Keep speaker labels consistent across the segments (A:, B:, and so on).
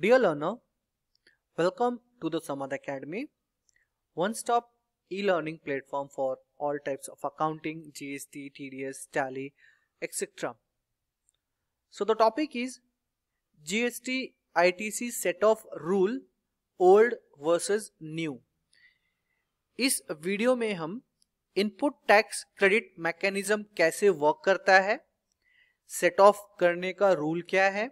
A: Dear learner, welcome to the Samad Academy, one-stop e-learning platform for all types of accounting, GST, TDS, Tally, etc. So the topic is GST ITC set of rule old versus new. इस वीडियो में हम input tax credit mechanism कैसे work करता है set of करने का rule क्या है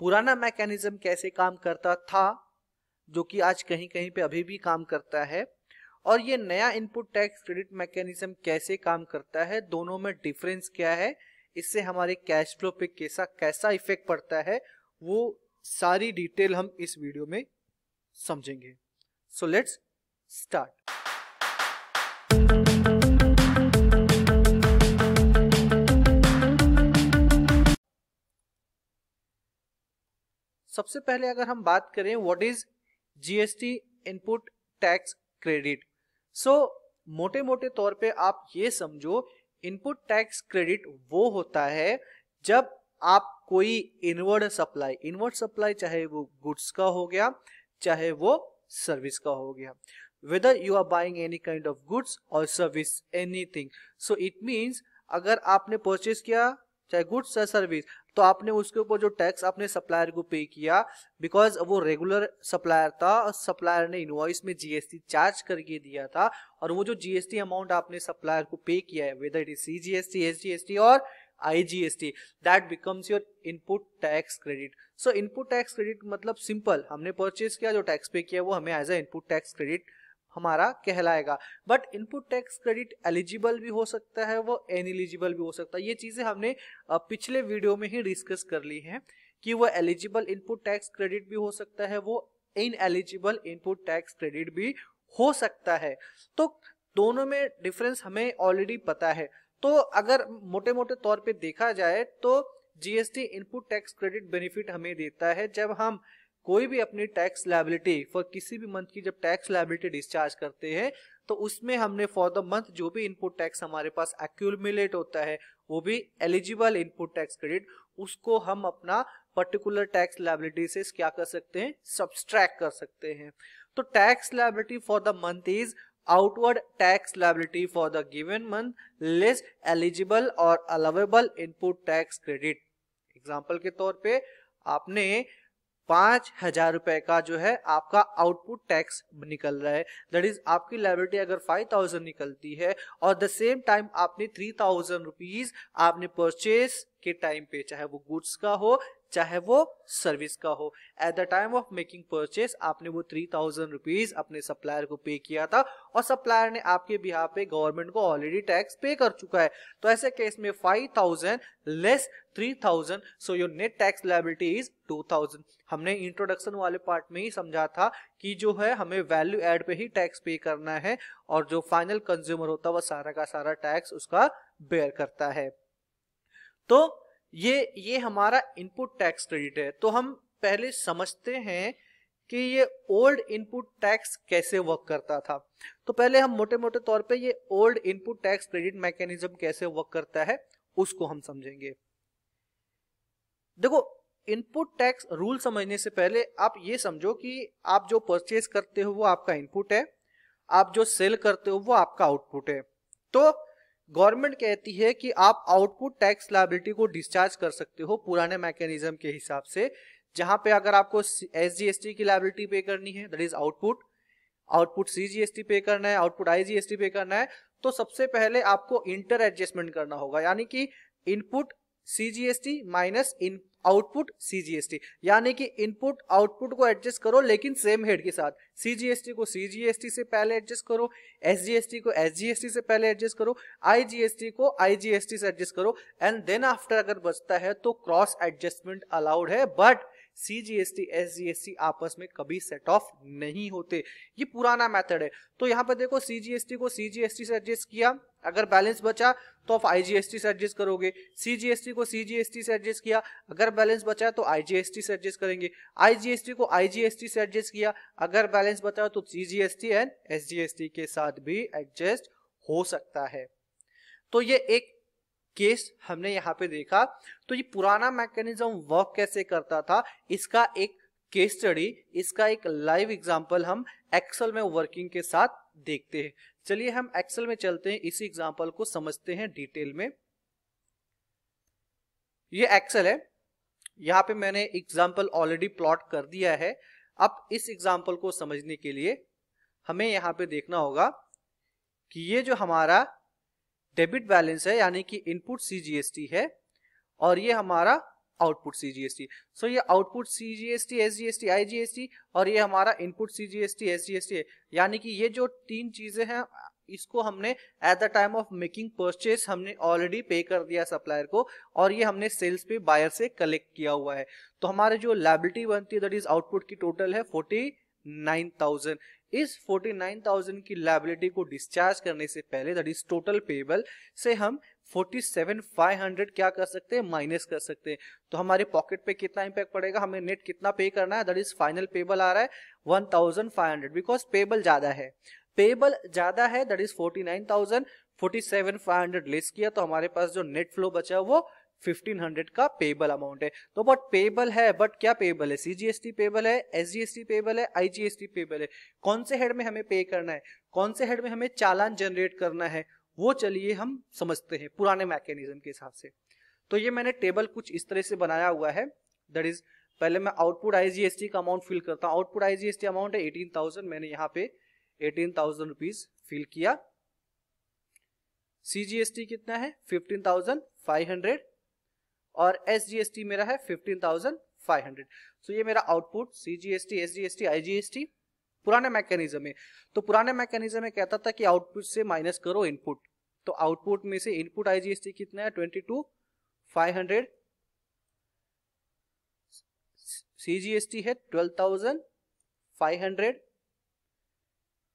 A: पुराना मैकेनिज्म कैसे काम करता था जो कि आज कहीं कहीं पे अभी भी काम करता है और ये नया इनपुट टैक्स क्रेडिट मैकेनिज्म कैसे काम करता है दोनों में डिफरेंस क्या है इससे हमारे कैश फ्लो पे कैसा कैसा इफेक्ट पड़ता है वो सारी डिटेल हम इस वीडियो में समझेंगे सो लेट्स स्टार्ट सबसे पहले अगर हम बात करें what is GST input tax credit so मोटे मोटे तौर पे आप ये समझो इनपुट टैक्स क्रेडिट वो होता है जब आप कोई इनवर्ड सप्लाई इनवर्ड सप्लाई चाहे वो गुड्स का हो गया चाहे वो सर्विस का हो गया whether you are buying any kind of goods और service anything so it means अगर आपने परचेज किया चाहे गुड्स या सर्विस तो आपने उसके ऊपर जो टैक्स आपने सप्लायर को पे किया बिकॉज वो रेगुलर सप्लायर था और सप्लायर ने इनवॉइस में जीएसटी चार्ज करके दिया था और वो जो जीएसटी अमाउंट आपने सप्लायर को पे किया है whether it is C G S T और IGST that becomes your input tax credit so input tax credit मतलब सिंपल हमने परचेज किया जो टैक्स पे किया वो हमें as a input tax credit हमारा कहलाएगा but input tax credit eligible भी हो सकता है वो एनएलिजिबल भी हो सकता है ये चीज़ें हमने पिछले वीडियो में ही डिस्कस कर ली हैं कि वो एलिजिबल इनपुट टैक्स क्रेडिट भी हो सकता है वो ineligible input tax credit भी हो सकता है तो दोनों में डिफरेंस हमें ऑलरेडी पता है तो अगर मोटे मोटे तौर पर देखा जाए तो GST input tax credit benefit हमें देता है जब हम कोई भी अपनी टैक्स लाइबिलिटी फॉर किसी भी मंथ की जब टैक्स लाइबिलिटी डिस्चार्ज करते हैं तो उसमें हमने फॉर द मंथ जो भी इनपुट टैक्स हमारे पास एक्यूमिलेट होता है वो भी एलिजिबल इनपुट टैक्स क्रेडिट उसको हम अपना पर्टिकुलर टैक्स लाइबिलिटी से क्या कर सकते हैं सब्सट्रैक्ट कर सकते हैं तो tax liability for the month is outward tax liability for the given month less eligible और allowable input tax credit example के तौर पे आपने पांच हजार रुपए का जो है आपका आउटपुट टैक्स निकल रहा है दैट इज आपकी लाइब्रेटी अगर फाइव थाउजेंड निकलती है और द सेम टाइम आपने थ्री थाउजेंड रुपीज आपने परचेज के टाइम पे चाहे वो गुड्स का हो चाहे वो सर्विस का हो at the time of making purchase आपने वो थ्री थाउजेंड रुपीज अपने सप्लायर को पे किया था और सप्लायर ने आपके बिहार पे गवर्नमेंट को ऑलरेडी टैक्स पे कर चुका है तो ऐसे केस में five thousand less three thousand so your net tax liability is two thousand हमने इंट्रोडक्शन वाले पार्ट में ही समझा था कि जो है हमें वैल्यू एड पे ही टैक्स पे करना है और जो फाइनल कंज्यूमर होता है वह सारा का सारा टैक्स उसका बेयर करता है तो ये ये हमारा इनपुट टैक्स क्रेडिट है तो हम पहले समझते हैं कि ये ओल्ड इनपुट टैक्स कैसे वर्क करता था तो पहले हम मोटे मोटे तौर पे ये old input tax credit mechanism कैसे वर्क करता है उसको हम समझेंगे देखो इनपुट टैक्स रूल समझने से पहले आप ये समझो कि आप जो परचेज करते हो वो आपका इनपुट है आप जो सेल करते हो वो आपका आउटपुट है तो गवर्नमेंट कहती है कि आप आउटपुट टैक्स लाइबिलिटी को डिस्चार्ज कर सकते हो पुराने मैकेनिज्म के हिसाब से जहां पे अगर आपको एस जी की लाइबिलिटी पे करनी है that is output output T pay करना है आउटपुट टी पे करना है तो सबसे पहले आपको इंटर एडजस्टमेंट करना होगा यानी कि इनपुट टी माइनस इन आउटपुट सीजीएसटी यानी कि इनपुट आउटपुट को एडजस्ट करो लेकिन सेम हेड के साथ सीजीएसटी को सीजीएसटी से पहले एडजस्ट करो एसजीएसटी को एसजीएसटी से पहले एडजस्ट करो आईजीएसटी को आईजीएसटी से एडजस्ट करो एंड देन आफ्टर अगर बचता है तो क्रॉस एडजस्टमेंट अलाउड है but C G S T S G S T आपस में कभी सेट ऑफ नहीं होते ये पुराना मेथड है तो यहाँ पर देखो सी जी एस टी को सी जी एस टी से एडजस्ट किया अगर बैलेंस बचा तो आप आईजीएसटी से एडजस्ट करोगे सीजीएसटी को सीजीएसटी से एडजस्ट किया अगर बैलेंस बचा तो आईजीएसटी से एडजस्ट करेंगे आईजीएसटी को आईजीएसटी से एडजस्ट किया अगर बैलेंस बचा तो सीजीएसटी एंड एसजीएसटी के साथ भी एडजस्ट हो सकता है तो ये एक केस हमने यहाँ पे देखा तो ये पुराना मैकेनिज्म वर्क कैसे करता था इसका एक केस स्टडी इसका एक लाइव एग्जाम्पल हम एक्सेल में वर्किंग के साथ देखते हैं चलिए हम एक्सेल में चलते हैं इसी एग्जाम्पल को समझते हैं डिटेल में ये एक्सेल है यहाँ पे मैंने एग्जाम्पल ऑलरेडी प्लॉट कर दिया है अब इस एग्जाम्पल को समझने के लिए हमें यहाँ पे देखना होगा कि ये जो हमारा डेबिट बैलेंस है यानी कि इनपुट सीजीएसटी है और ये हमारा आउटपुट सीजीएसटी सो ये आउटपुट सीजीएसटी एसजीएसटी आईजीएसटी और ये हमारा इनपुट सीजीएसटी एसजीएसटी है यानी कि ये जो तीन चीजें हैं इसको हमने at the time of making purchase हमने ऑलरेडी पे कर दिया सप्लायर को और ये हमने सेल्स पे बायर से कलेक्ट किया हुआ है तो हमारे जो लाइबिलिटी बनती है दैट इज आउटपुट की टोटल है फोर्टी नाइन थाउजेंड इस 49,000 की लाइबिलिटी को डिस्चार्ज करने से पहले दैट इज टोटल पेबल से हम 47,500 क्या कर सकते हैं माइनस कर सकते हैं तो हमारे पॉकेट पे कितना इंपैक्ट पड़ेगा हमें नेट कितना पे करना है दैट इज फाइनल पेबल आ रहा है 1,500 बिकॉज पेबल ज्यादा है पेबल ज्यादा है दैट इज 49,000 47,500 लेस किया तो हमारे पास जो नेट फ्लो बचा है वो 1500 का पेबल अमाउंट है तो बट पेबल है बट क्या पेबल है सीजीएसटी पेबल है एसजीएसटी पेबल है आईजीएसटी पेबल है कौन से हेड में हमें पे करना है कौन से हेड में हमें चालान जनरेट करना है वो चलिए हम समझते हैं पुराने मैकेनिज्म के हिसाब से तो ये मैंने टेबल कुछ इस तरह से बनाया हुआ है दैट इज पहले मैं आउटपुट आईजीएसटी का अमाउंट फिल करता हूँ आउटपुट आईजीएसटी अमाउंट है थाउजेंड मैंने यहाँ पे एटीन थाउजेंड रुपीज फिल किया सीजीएसटी कितना है फिफ्टीन थाउजेंड फाइव हंड्रेड और एस जी एस टी मेरा है fifteen thousand five hundred so ये मेरा output C G S T S G S T I G S T पुराने mechanism में तो पुराने मैकेनिज्म में कहता था कि आउटपुट से माइनस करो इनपुट तो आउटपुट में से input I G S T कितना है twenty two five hundred CGST है twelve thousand five hundred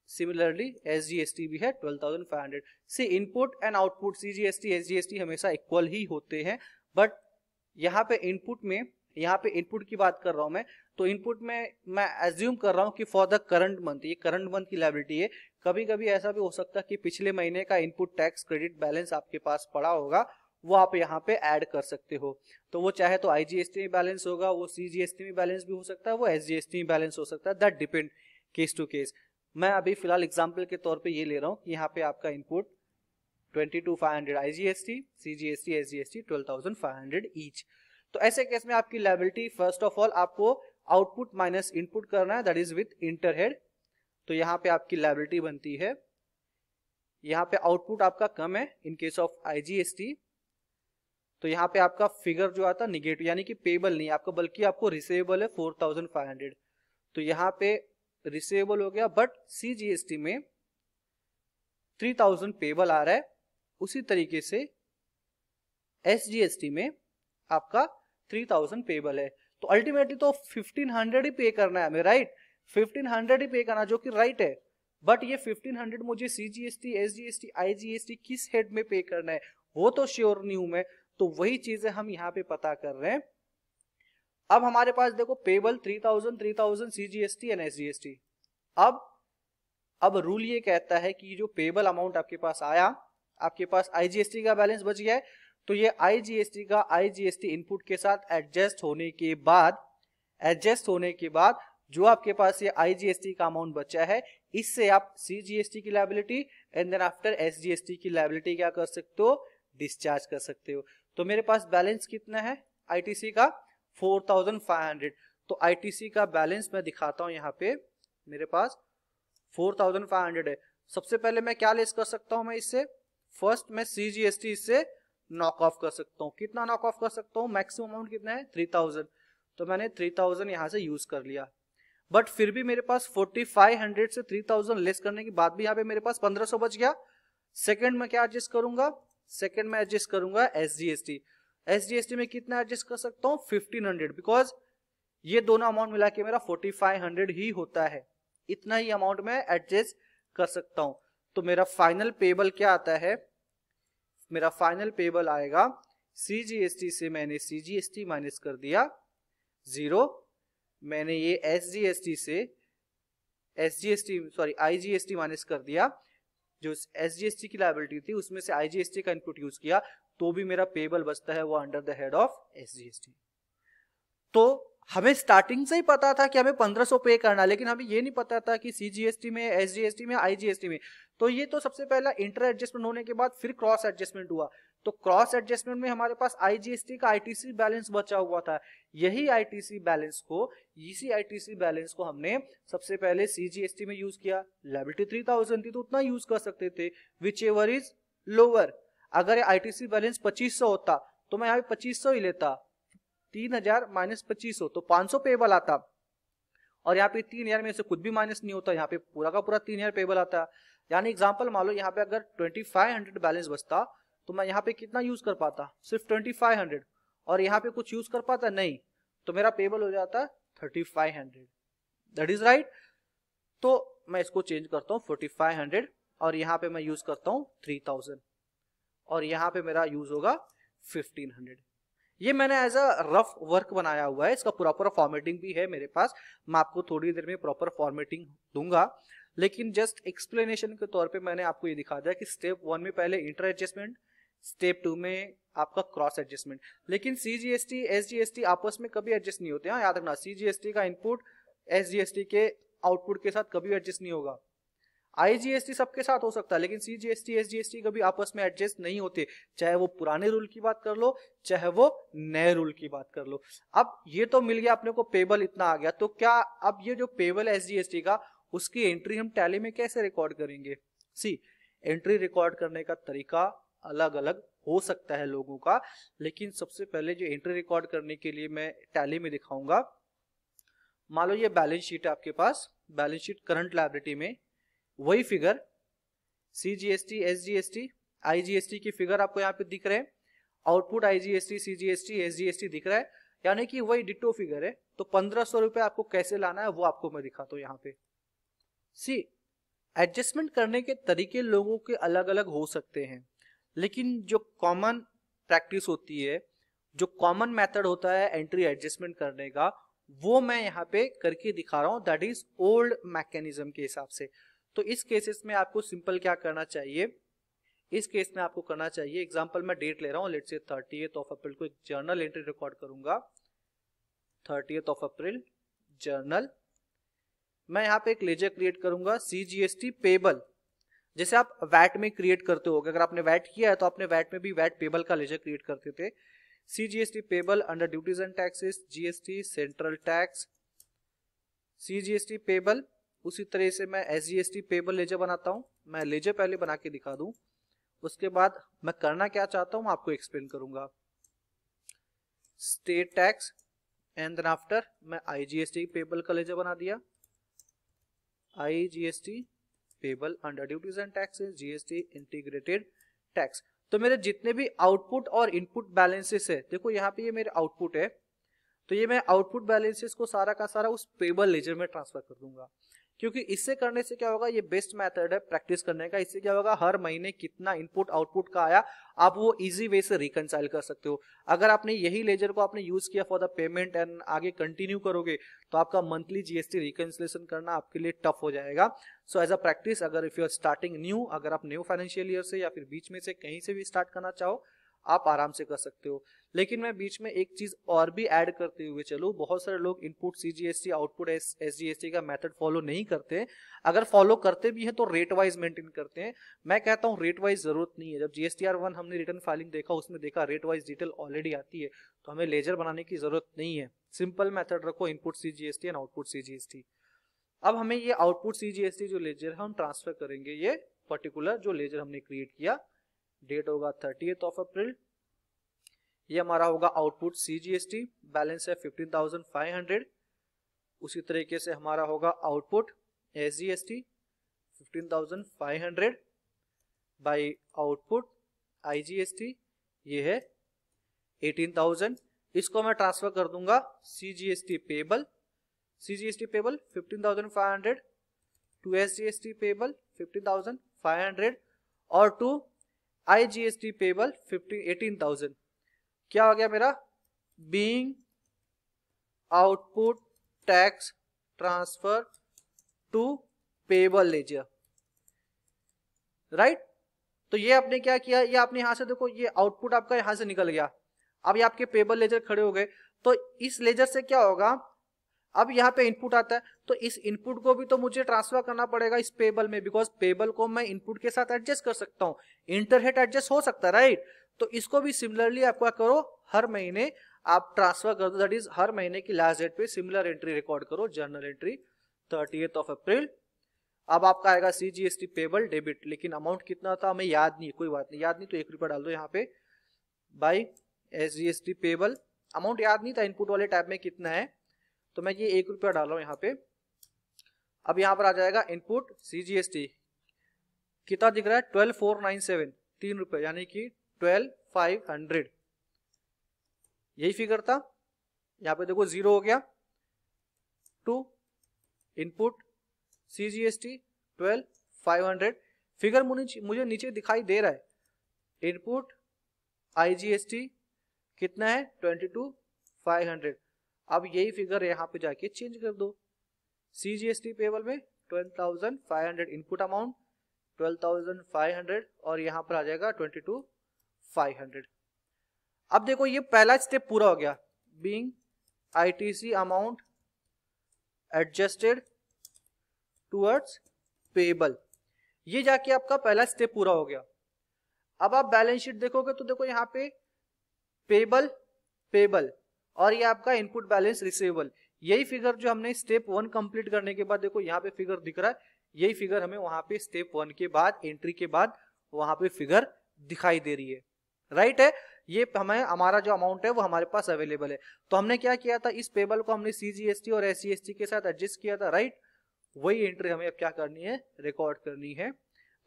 A: similarly S S G T भी है ट्वेल्व थाउजेंड फाइव हंड्रेड से input and output CGST SGST हमेशा इक्वल ही होते हैं बट यहाँ पे इनपुट में यहाँ पे इनपुट की बात कर रहा हूँ मैं तो इनपुट में मैं एज्यूम कर रहा हूँ कि फॉर द करंट मंथ ये करंट मंथ की लाइब्रिटी है कभी कभी ऐसा भी हो सकता है कि पिछले महीने का इनपुट टैक्स क्रेडिट बैलेंस आपके पास पड़ा होगा वो आप यहाँ पे ऐड कर सकते हो तो वो चाहे तो आईजीएसटी में बैलेंस होगा वो सीजीएसटी में बैलेंस भी हो सकता है वो एसजीएसटी में बैलेंस हो सकता है that depend case to case मैं अभी फिलहाल एग्जाम्पल के तौर पर ये ले रहा हूँ कि यहाँ पे आपका input twenty two five hundred I G S T C S G S T thousand five hundred each तो ऐसे केस में आपकी लाइबिलिटी फर्स्ट ऑफ ऑल आपको आउटपुट माइनस इनपुट करना है दैट इज विथ इंटरहेड तो यहाँ पे आपकी लाइबिलिटी बनती है यहाँ पे आउटपुट आपका कम है इन केस ऑफ आईजीएसटी तो यहाँ पे आपका फिगर जो आता निगेटिव यानी कि पेबल नहीं आपका बल्कि आपको रिसेबल है 4500 तो यहाँ पे रिसेबल हो गया बट सीजीएसटी में 3000 पेबल आ रहा है उसी तरीके से एस में आपका थ्री थाउजेंड पेबल है तो अल्टीमेटली तो फिफ्टीन हंड्रेड ही पे करना है हमें राइट फिफ्टीन हंड्रेड ही पे करना जो कि राइट है बट ये फिफ्टीन हंड्रेड मुझे C G S T S G S T I G S T किस हेड में पे करना है वो तो श्योर नहीं हूं मैं तो वही चीजें हम यहाँ पे पता कर रहे हैं अब हमारे पास देखो payable three thousand three thousand C G S T and S G S T अब अब रूल ये कहता है कि जो पेबल अमाउंट आपके पास आया आपके पास आईजीएसटी का बैलेंस बच गया है तो ये आईजीएसटी का आईजीएसटी इनपुट के साथ एडजस्ट होने के बाद एडजस्ट होने के बाद जो आपके पास ये आईजीएसटी का अमाउंट बचा है इससे आप सीजीएसटी की liability and then after SGST की लाइबिलिटी क्या कर सकते हो डिस्चार्ज कर सकते हो तो मेरे पास बैलेंस कितना है आईटीसी का 4500 तो आईटीसी का बैलेंस मैं दिखाता हूं यहाँ पे मेरे पास 4500 है सबसे पहले मैं क्या लेस कर सकता हूं मैं इससे फर्स्ट मैं सी जी एस टी इससे नॉक ऑफ कर सकता हूँ कितना नॉक ऑफ कर सकता हूँ मैक्सिमम अमाउंट कितना है थ्री थाउजेंड तो मैंने थ्री थाउजेंड यहाँ से यूज कर लिया बट फिर भी मेरे पास फोर्टी फाइव हंड्रेड से थ्री थाउजेंड लेस करने के बाद भी यहाँ पे मेरे पास पंद्रह सौ बच गया सेकेंड में क्या एडजस्ट करूंगा सेकेंड में एडजस्ट करूंगा S G S T S G S T में कितना एडजस्ट कर सकता हूँ फिफ्टीन हंड्रेड बिकॉज ये दोनों अमाउंट मिला के मेरा फोर्टी फाइव हंड्रेड ही होता है इतना ही अमाउंट में एडजस्ट कर सकता हूँ तो मेरा फाइनल पेबल क्या आता है मेरा फाइनल पेबल आएगा सी से मैंने सी माइनस कर दिया जीरो मैंने ये एस जी एस टी से S sorry I G S T minus कर दिया जो एस की लाइबिलिटी थी उसमें से आई जी एस टी का इनपुट यूज किया तो भी मेरा पेबल बचता है वो under the head of S G S T तो हमें स्टार्टिंग से ही पता था कि हमें 1500 पे करना लेकिन हमें ये नहीं पता था कि सीजीएसटी में एसजीएसटी में आईजीएसटी में तो ये तो सबसे पहला इंटर एडजस्टमेंट होने के बाद फिर क्रॉस एडजस्टमेंट हुआ तो क्रॉस एडजस्टमेंट में हमारे पास आईजीएसटी का आईटीसी बैलेंस बचा हुआ था यही आईटीसी बैलेंस को इसी आईटीसी बैलेंस को हमने सबसे पहले सीजीएसटी में यूज किया लेबिलिटी थ्री थाउजेंड थी तो उतना यूज कर सकते थे विच एवर इज लोअर अगर आईटीसी बैलेंस पच्चीस होता तो मैं यहाँ पे पच्चीस ही लेता तीन हजार माइनस पच्चीस हो तो पांच सौ पेबल आता और यहाँ पे तीन हजार में से कुछ भी माइनस नहीं होता यहाँ पे पूरा का पूरा तीन हजार पेबल आता यानी एग्जाम्पल मान लो यहाँ पे अगर ट्वेंटी फाइव हंड्रेड बैलेंस बचता तो मैं यहाँ पे कितना यूज कर पाता सिर्फ ट्वेंटी फाइव हंड्रेड और यहाँ पे कुछ यूज कर पाता नहीं तो मेरा पेबल हो जाता thirty five hundred that is right तो मैं इसको चेंज करता हूँ फोर्टी फाइव हंड्रेड और यहाँ पे मैं यूज करता हूँ थ्री थाउजेंड और यहाँ पे मेरा यूज होगा फिफ्टीन हंड्रेड ये मैंने एज अ रफ वर्क बनाया हुआ है इसका प्रॉपर फॉर्मेटिंग भी है मेरे पास मैं आपको थोड़ी देर में प्रॉपर फॉर्मेटिंग दूंगा लेकिन जस्ट एक्सप्लेनेशन के तौर पे मैंने आपको ये दिखा दिया कि स्टेप वन में पहले इंटर एडजस्टमेंट स्टेप टू में आपका क्रॉस एडजस्टमेंट लेकिन सी जी एस आपस में कभी एडजस्ट नहीं होते हैं हाँ, याद रखना सी जी एस टी का इनपुट एस के आउटपुट के साथ कभी एडजस्ट नहीं होगा आईजीएसटी सबके साथ हो सकता है लेकिन सीजीएसटी एसजीएसटी कभी आपस में एडजस्ट नहीं होते चाहे वो पुराने रूल की बात कर लो चाहे वो नए रूल की बात कर लो अब ये तो मिल गया अपने को पेबल इतना आ गया तो क्या अब ये जो पेबल एसजीएसटी का उसकी एंट्री हम टैली में कैसे रिकॉर्ड करेंगे सी एंट्री रिकॉर्ड करने का तरीका अलग अलग हो सकता है लोगों का लेकिन सबसे पहले जो एंट्री रिकॉर्ड करने के लिए मैं टैली में दिखाऊंगा मान लो ये बैलेंस शीट है आपके पास बैलेंस शीट करंट लाइब्रेटी में वही figure C G S T S G S T I G S T की फिगर आपको यहाँ पे दिख रहे हैं output I G S T C G S T S G S T दिख रहा है यानी कि वही डिटो फिगर है तो पंद्रह सौ रुपये आपको कैसे लाना है वो आपको मैं दिखाता हूँ यहाँ पे सी एडजस्टमेंट करने के तरीके लोगों के अलग अलग हो सकते हैं लेकिन जो कॉमन प्रैक्टिस होती है जो कॉमन मेथड होता है एंट्री एडजस्टमेंट करने का वो मैं यहाँ पे करके दिखा रहा हूँ दैट इज ओल्ड मैकेनिज्म के हिसाब से तो इस केसेस में आपको सिंपल क्या करना चाहिए इस केस में आपको करना चाहिए एग्जाम्पल मैं डेट ले रहा हूँ लेट से थर्टी ऑफ अप्रैल को एक जर्नल एंट्री रिकॉर्ड करूंगा थर्टी ऑफ अप्रैल जर्नल मैं यहाँ पे एक लेजर क्रिएट करूंगा C G S T payable जैसे आप वैट में क्रिएट करते हो अगर आपने वैट किया है तो आपने वैट में भी वैट पेबल का लेजर क्रिएट करते थे C G S T payable under duties and taxes GST central tax C G S T payable उसी तरह से मैं S G S T payable ledger बनाता हूँ मैं लेजर पहले बना के दिखा दूँ उसके बाद मैं करना क्या चाहता हूँ आपको एक्सप्लेन करूंगा state tax and then after मैं I G S T payable का लेजर बना दिया I G S T payable under duties and taxes GST integrated tax तो मेरे जितने भी आउटपुट और इनपुट बैलेंसेस है देखो यहाँ पे ये मेरे आउटपुट है तो ये मैं आउटपुट बैलेंसेस को सारा का सारा उस पेबल लेजर में ट्रांसफर कर दूंगा क्योंकि इससे करने से क्या होगा ये बेस्ट मेथड है प्रैक्टिस करने का इससे क्या होगा हर महीने कितना इनपुट आउटपुट का आया आप वो इजी वे से रिकनसाइल कर सकते हो अगर आपने यही लेजर को आपने यूज किया फॉर द पेमेंट एंड आगे कंटिन्यू करोगे तो आपका मंथली जीएसटी रिकनसलेशन करना आपके लिए टफ हो जाएगा सो एज अ प्रैक्टिस अगर if you are starting new अगर आप न्यू फाइनेंशियल ईयर से या फिर बीच में से कहीं से भी स्टार्ट करना चाहो आप आराम से कर सकते हो लेकिन मैं बीच में एक चीज और भी ऐड करते हुए चलू बहुत सारे लोग इनपुट सीजीएसटी आउटपुट एसजीएसटी का मेथड फॉलो नहीं करते अगर फॉलो करते भी हैं तो रेट वाइज मेंटेन करते हैं मैं कहता हूँ रेट वाइज जरूरत नहीं है जब आर वन हमने रिटर्न फाइलिंग देखा उसमें देखा रेट वाइज डिटेल ऑलरेडी आती है तो हमें लेजर बनाने की जरूरत नहीं है सिंपल मैथड रखो input C G S T and output C G S T अब हमें ये output C G S T जो लेजर है हम ट्रांसफर करेंगे ये पर्टिकुलर जो लेजर हमने क्रिएट किया डेट होगा थर्टी ऑफ अप्रैल ये हमारा होगा आउटपुट सीजीएसटी बैलेंस है फिफ्टीन थाउजेंड फाइव हंड्रेड उसी तरीके से हमारा होगा output S G S T fifteen thousand five hundred by output I G S T ये है एटीन थाउजेंड इसको मैं ट्रांसफर कर दूंगा C G S T payable C G S T payable fifteen thousand five hundred to S G S T payable fifteen thousand five hundred और to I G S T payable fifty eighteen thousand क्या हो गया मेरा being output tax transfer to payable ledger right तो ये आपने क्या किया ये आपने यहां से देखो ये आउटपुट आपका यहां से निकल गया अब ये आपके पेबल लेजर खड़े हो गए तो इस लेजर से क्या होगा अब यहाँ पे इनपुट आता है तो इस इनपुट को भी तो मुझे ट्रांसफर करना पड़ेगा इस पेबल में बिकॉज पेबल को मैं इनपुट के साथ एडजस्ट कर सकता हूँ इंटरहेट एडजस्ट हो सकता है राइट तो इसको भी सिमिलरली आप क्या करो हर महीने आप ट्रांसफर कर दो दैट इज हर महीने की लास्ट डेट पे सिमिलर एंट्री रिकॉर्ड करो journal entry thirty of April अब आपका आएगा C G S T payable debit लेकिन अमाउंट कितना था हमें याद नहीं कोई बात नहीं याद नहीं तो एक रुपया डाल दो यहाँ पे by S G S T payable amount याद नहीं था इनपुट वाले टाइप में कितना है तो मैं ये एक रुपया डाल रहा हूँ यहाँ पे अब यहाँ पर आ जाएगा इनपुट सी कितना दिख रहा है ट्वेल्व फोर नाइन सेवन तीन रुपये यानी कि ट्वेल्व फाइव हंड्रेड यही फिगर था यहाँ पे देखो जीरो हो गया to input C G S T twelve five hundred figure मुझे नीचे दिखाई दे रहा है input I G S T कितना है ट्वेंटी टू फाइव हंड्रेड अब यही फिगर यहाँ पे जाके चेंज कर दो C G S T payable में twelve thousand five hundred input amount twelve thousand five hundred और यहाँ पर आ जाएगा ट्वेंटी टू फाइव हंड्रेड अब देखो ये पहला स्टेप पूरा हो गया being I T C amount adjusted towards payable ये जाके आपका पहला स्टेप पूरा हो गया अब आप बैलेंस शीट देखोगे तो देखो यहाँ पे पेबल पेबल और ये आपका इनपुट बैलेंस रिसीवेबल यही फिगर जो हमने स्टेप वन कंप्लीट करने के बाद देखो यहाँ पे फिगर दिख रहा है यही फिगर हमें वहां पे स्टेप वन के बाद एंट्री के बाद वहां पे फिगर दिखाई दे रही है राइट है ये हमें हमारा जो अमाउंट है वो हमारे पास अवेलेबल है तो हमने क्या किया था इस पेबल को हमने सीजीएसटी और एस के साथ एडजस्ट किया था राइट वही एंट्री हमें अब क्या करनी है रिकॉर्ड करनी है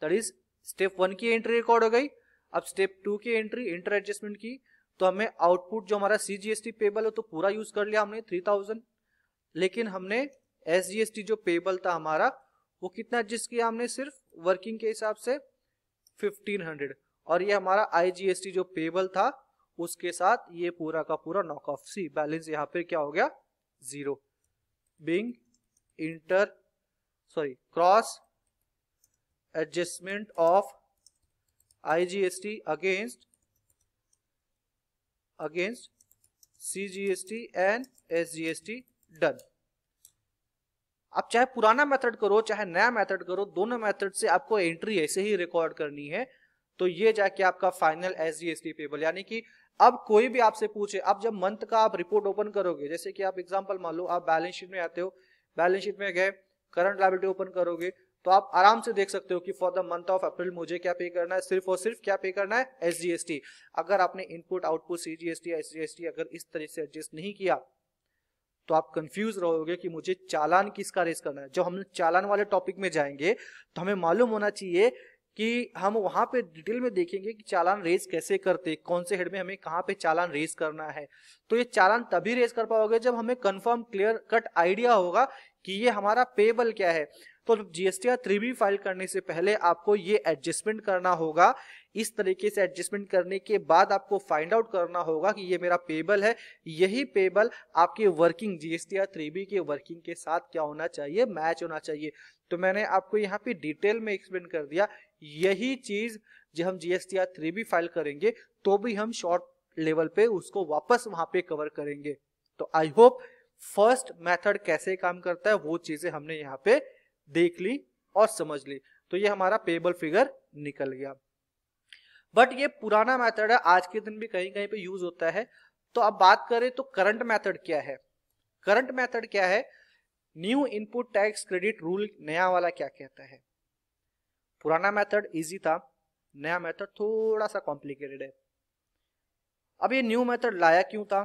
A: दट इज स्टेप वन की एंट्री रिकॉर्ड हो गई अब स्टेप टू की एंट्री इंटर एडजस्टमेंट की तो हमें आउटपुट जो हमारा C G S T payable है तो पूरा यूज कर लिया हमने थ्री थाउजेंड लेकिन हमने एस जी एस टी जो पेबल था हमारा वो कितना एडजस्ट किया हमने सिर्फ वर्किंग के हिसाब से फिफ्टीन हंड्रेड और ये हमारा आई जी एस टी जो पेबल था उसके साथ ये पूरा का पूरा नॉक ऑफ सी बैलेंस यहाँ पे क्या हो गया zero being inter sorry cross adjustment of T against against CGST and SGST done. आप चाहे पुराना मेथड करो चाहे नया मेथड करो दोनों मेथड से आपको एंट्री ऐसे ही रिकॉर्ड करनी है तो ये जाके आपका final S G S T payable यानी कि अब कोई भी आपसे पूछे अब जब मंथ का आप रिपोर्ट ओपन करोगे जैसे कि आप एग्जांपल मान लो आप बैलेंस शीट में आते हो बैलेंस शीट में गए करंट लाइबिलिटी ओपन करोगे तो आप आराम से देख सकते हो कि for the month of April मुझे क्या पे करना है सिर्फ और सिर्फ क्या पे करना है एस अगर आपने input output C G S अगर इस तरह से एडजस्ट नहीं किया तो आप कंफ्यूज रहोगे कि मुझे चालान किसका रेस करना है जब हम चालान वाले टॉपिक में जाएंगे तो हमें मालूम होना चाहिए कि हम वहां पे डिटेल में देखेंगे कि चालान रेस कैसे करते कौन से हेड में हमें कहाँ पे चालान रेस करना है तो ये चालान तभी रेस कर पाओगे जब हमें कंफर्म क्लियर कट आइडिया होगा कि ये हमारा पेबल क्या है तो जीएसटी थ्री बी फाइल करने से पहले आपको ये एडजस्टमेंट करना होगा इस तरीके से एडजस्टमेंट करने के बाद आपको फाइंड आउट करना होगा कि ये मेरा पेबल है यही पेबल आपके वर्किंग जीएसटी थ्री बी के वर्किंग के साथ क्या होना चाहिए मैच होना चाहिए तो मैंने आपको यहाँ पे डिटेल में एक्सप्लेन कर दिया यही चीज जब हम जीएसटी थ्री बी फाइल करेंगे तो भी हम शॉर्ट लेवल पे उसको वापस वहां पे कवर करेंगे तो आई होप फर्स्ट मेथड कैसे काम करता है वो चीजें हमने यहाँ पे देख ली और समझ ली तो ये हमारा पेबल फिगर निकल गया बट ये पुराना मेथड है आज के दिन भी कहीं कहीं पे यूज होता है तो अब बात करें तो करंट मेथड क्या है करंट मेथड क्या है new input tax credit rule नया वाला क्या कहता है पुराना मेथड इजी था नया मेथड थोड़ा सा कॉम्प्लिकेटेड है अब ये न्यू मेथड लाया क्यों था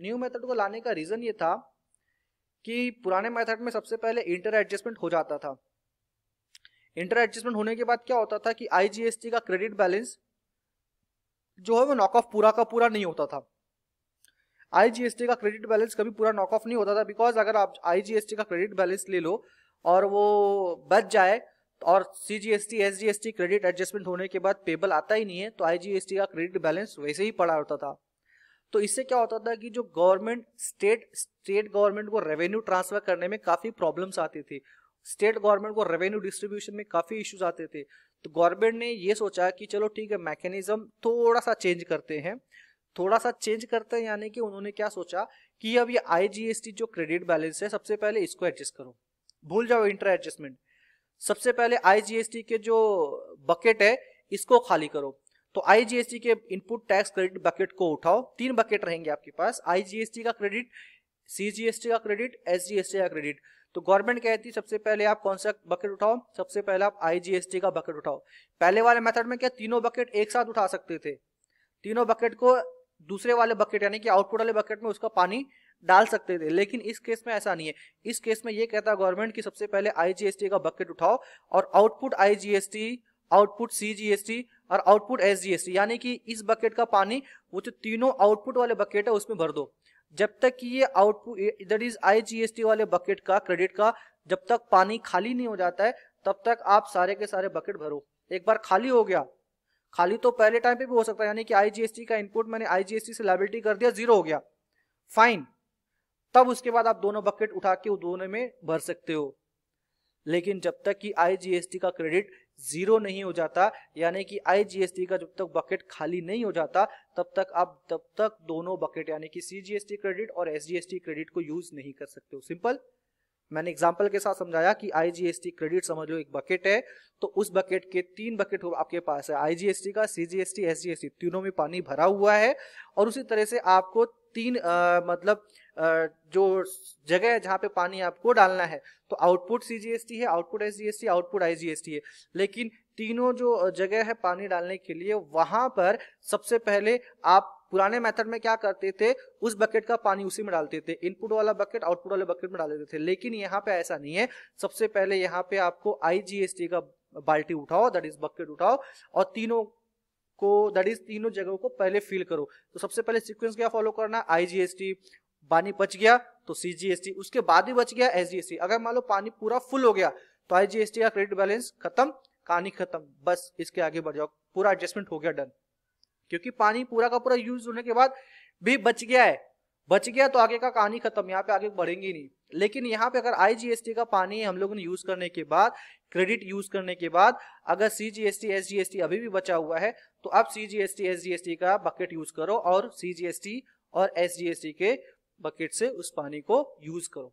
A: न्यू मेथड को लाने का रीजन ये था कि पुराने मेथड में सबसे पहले इंटर एडजस्टमेंट हो जाता था इंटर एडजस्टमेंट होने के बाद क्या होता था कि आईजीएसटी का क्रेडिट बैलेंस जो है वो नॉक ऑफ पूरा का पूरा नहीं होता था आईजीएसटी का क्रेडिट बैलेंस कभी पूरा नॉक ऑफ नहीं होता था बिकॉज अगर आप आईजीएसटी का क्रेडिट बैलेंस ले लो और वो बच जाए और C G S T S G S T credit adjustment होने के बाद पेबल आता ही नहीं है तो आई जी एस टी का क्रेडिट बैलेंस वैसे ही पड़ा होता था तो इससे क्या होता था कि जो गवर्नमेंट स्टेट स्टेट गवर्नमेंट को रेवेन्यू ट्रांसफर करने में काफ़ी प्रॉब्लम्स आती थी स्टेट गवर्नमेंट को रेवेन्यू डिस्ट्रीब्यूशन में काफ़ी इश्यूज आते थे तो गवर्नमेंट ने ये सोचा कि चलो ठीक है मैकेनिज्म थोड़ा सा चेंज करते हैं थोड़ा सा चेंज करते हैं यानी कि उन्होंने क्या सोचा कि अब ये आईजीएसटी जो क्रेडिट बैलेंस है सबसे पहले इसको एडजस्ट करो भूल जाओ इंटर एडजस्टमेंट सबसे पहले आईजीएसटी के जो बकेट है इसको खाली करो तो आईजीएसटी के इनपुट टैक्स क्रेडिट बकेट को उठाओ तीन बकेट रहेंगे आपके पास आईजीएसटी का क्रेडिट सीजीएसटी का क्रेडिट एसजीएसटी का क्रेडिट तो गवर्नमेंट कहती है सबसे पहले आप कौन सा बकेट उठाओ सबसे पहले आप आईजीएसटी का बकेट उठाओ पहले वाले मेथड में क्या तीनों बकेट एक साथ उठा सकते थे तीनों बकेट को दूसरे वाले बकेट यानी कि आउटपुट वाले बकेट में उसका पानी डाल सकते थे लेकिन इस केस में ऐसा नहीं है इस केस में यह कहता है गवर्नमेंट की सबसे पहले आईजीएसटी का बकेट उठाओ और output IGST output C G S T और output S G S T यानी कि इस बकेट का पानी वो जो तीनों आउटपुट वाले बकेट है उसमें भर दो जब तक कि ये output that is I G S T वाले बकेट का क्रेडिट का जब तक पानी खाली नहीं हो जाता है तब तक आप सारे के सारे बकेट भरो एक बार खाली हो गया खाली तो पहले टाइम पे भी हो सकता है यानी कि आईजीएसटी का इनपुट मैंने आईजीएसटी से लाइबिलिटी कर दिया जीरो हो गया फाइन तब उसके बाद आप दोनों बकेट उठा के दोनों में भर सकते हो लेकिन जब तक कि आईजीएसटी का क्रेडिट जीरो नहीं हो जाता यानी कि आईजीएसटी का जब तक बकेट खाली नहीं हो जाता तब तक आप तब तक दोनों बकेट यानी कि सीजीएसटी क्रेडिट और एसजीएसटी क्रेडिट को यूज नहीं कर सकते हो सिंपल मैंने एग्जाम्पल के साथ समझाया कि आईजीएसटी क्रेडिट समझ लो एक बकेट है तो उस बकेट के तीन बकेट आपके पास है आईजीएसटी का सीजीएसटी एसजीएसटी तीनों में पानी भरा हुआ है और उसी तरह से आपको तीन आ, मतलब आ, जो जगह है जहाँ पे पानी आपको डालना है तो आउटपुट सीजीएसटी है आउटपुट एसजीएसटी आउटपुट आईजीएसटी है लेकिन तीनों जो जगह है पानी डालने के लिए वहां पर सबसे पहले आप पुराने मेथड में क्या करते थे उस बकेट का पानी उसी में डालते थे इनपुट वाला बकेट आउटपुट वाले बकेट में डाल देते थे लेकिन यहाँ पे ऐसा नहीं है सबसे पहले यहाँ पे आपको आईजीएसटी का बाल्टी उठाओ दैट इज बकेट उठाओ और तीनों को दैट इज तीनों जगहों को पहले फिल करो तो सबसे पहले सिक्वेंस क्या फॉलो करना आईजीएसटी पानी तो बच गया तो सीजीएसटी उसके बाद ही बच गया एसजीएसटी अगर मान लो पानी पूरा फुल हो गया तो आईजीएसटी का क्रेडिट बैलेंस खत्म कहानी खत्म बस इसके आगे बढ़ जाओ पूरा एडजस्टमेंट हो गया डन क्योंकि पानी पूरा का पूरा यूज होने के बाद भी बच गया है बच गया तो आगे का कहानी खत्म यहाँ पे आगे बढ़ेंगे नहीं लेकिन यहाँ पे अगर आईजीएसटी का पानी हम लोगों ने यूज करने के बाद क्रेडिट यूज करने के बाद अगर सीजीएसटी एसजीएसटी अभी भी बचा हुआ है तो आप सीजीएसटी एसजीएसटी का बकेट यूज करो और सीजीएसटी और एसजीएसटी के बकेट से उस पानी को यूज करो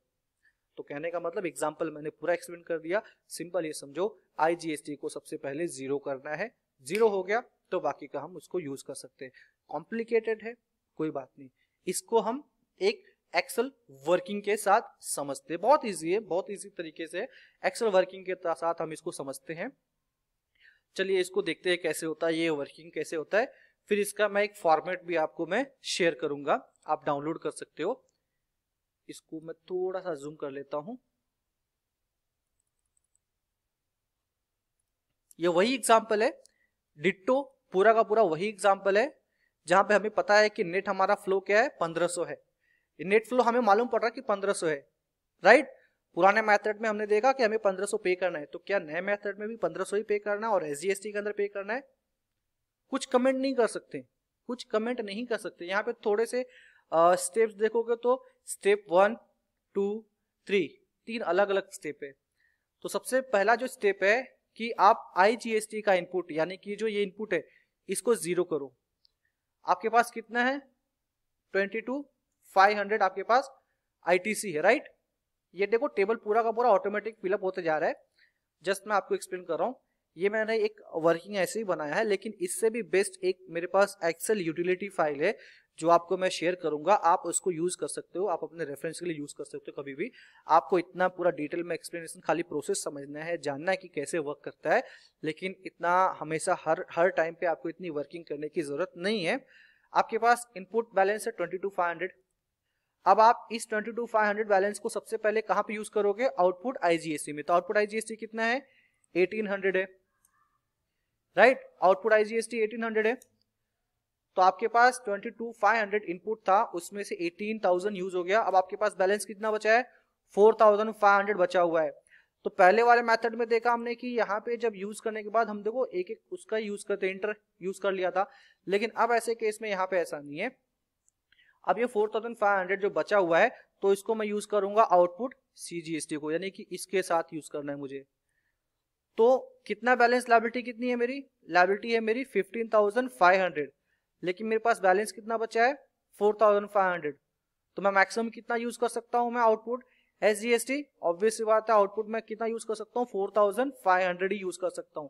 A: तो कहने का मतलब एग्जाम्पल मैंने पूरा एक्सप्लेन कर दिया सिंपल ये समझो आईजीएसटी को सबसे पहले जीरो करना है जीरो हो गया तो बाकी का हम उसको यूज कर सकते हैं कॉम्प्लिकेटेड है कोई बात नहीं इसको हम एक एक्सल वर्किंग के साथ समझते हैं बहुत इजी है बहुत इजी तरीके से एक्सल वर्किंग के साथ हम इसको समझते हैं चलिए इसको देखते हैं कैसे होता है ये वर्किंग कैसे होता है फिर इसका मैं एक फॉर्मेट भी आपको मैं शेयर करूंगा आप डाउनलोड कर सकते हो इसको मैं थोड़ा सा जूम कर लेता हूं ये वही एग्जाम्पल है डिट्टो पूरा का पूरा वही एग्जाम्पल है जहां पे हमें पता है कि नेट हमारा फ्लो क्या है 1500 है नेट फ्लो हमें मालूम पड़ रहा है कि 1500 है राइट पुराने मेथड में हमने देखा कि हमें 1500 पे करना है तो क्या नए मेथड में भी 1500 ही पे करना है और एस के अंदर पे करना है कुछ कमेंट नहीं कर सकते कुछ कमेंट नहीं कर सकते यहाँ पे थोड़े से स्टेप देखोगे तो स्टेप वन टू थ्री तीन अलग अलग स्टेप है तो सबसे पहला जो स्टेप है कि आप आईजीएसटी का इनपुट यानी कि जो ये इनपुट है इसको जीरो करो आपके पास कितना है ट्वेंटी टू फाइव हंड्रेड आपके पास आईटीसी है राइट ये देखो टेबल पूरा का पूरा ऑटोमेटिक फिलअप होते जा रहा है जस्ट मैं आपको एक्सप्लेन कर रहा हूं ये मैंने एक वर्किंग ऐसे ही बनाया है लेकिन इससे भी बेस्ट एक मेरे पास एक्सेल यूटिलिटी फाइल है जो आपको मैं शेयर करूंगा आप उसको यूज कर सकते हो आप अपने रेफरेंस के लिए यूज कर सकते हो कभी भी आपको इतना पूरा डिटेल में एक्सप्लेनेशन खाली प्रोसेस समझना है जानना है कि कैसे वर्क करता है लेकिन इतना हमेशा हर हर टाइम पे आपको इतनी वर्किंग करने की जरूरत नहीं है आपके पास इनपुट बैलेंस है ट्वेंटी टू फाइव हंड्रेड अब आप इस twenty two five hundred balance को सबसे पहले कहाँ पे यूज करोगे आउटपुट सी में तो आउटपुट सी कितना है एटीन हंड्रेड है राइट आउटपुट आईजीएसटी 1800 है तो आपके पास 22,500 इनपुट था उसमें से 18,000 यूज हो गया अब आपके पास बैलेंस कितना बचा है 4,500 बचा हुआ है तो पहले वाले मेथड में देखा हमने कि यहाँ पे जब यूज करने के बाद हम देखो एक एक उसका यूज करते इंटर यूज कर लिया था लेकिन अब ऐसे केस में यहाँ पे ऐसा नहीं है अब ये 4500 जो बचा हुआ है तो इसको मैं यूज करूंगा आउटपुट सीजीएसटी को यानी कि इसके साथ यूज करना है मुझे तो कितना बैलेंस लाइबिलिटी कितनी है मेरी लाइबिलिटी है मेरी फिफ्टीन थाउजेंड फाइव हंड्रेड लेकिन मेरे पास बैलेंस कितना बचा है फोर थाउजेंड फाइव हंड्रेड तो मैं मैक्सिमम कितना यूज कर सकता हूँ मैं output S G S T obvious बात है आउटपुट मैं कितना यूज कर सकता हूँ फोर थाउजेंड फाइव हंड्रेड ही यूज कर सकता हूँ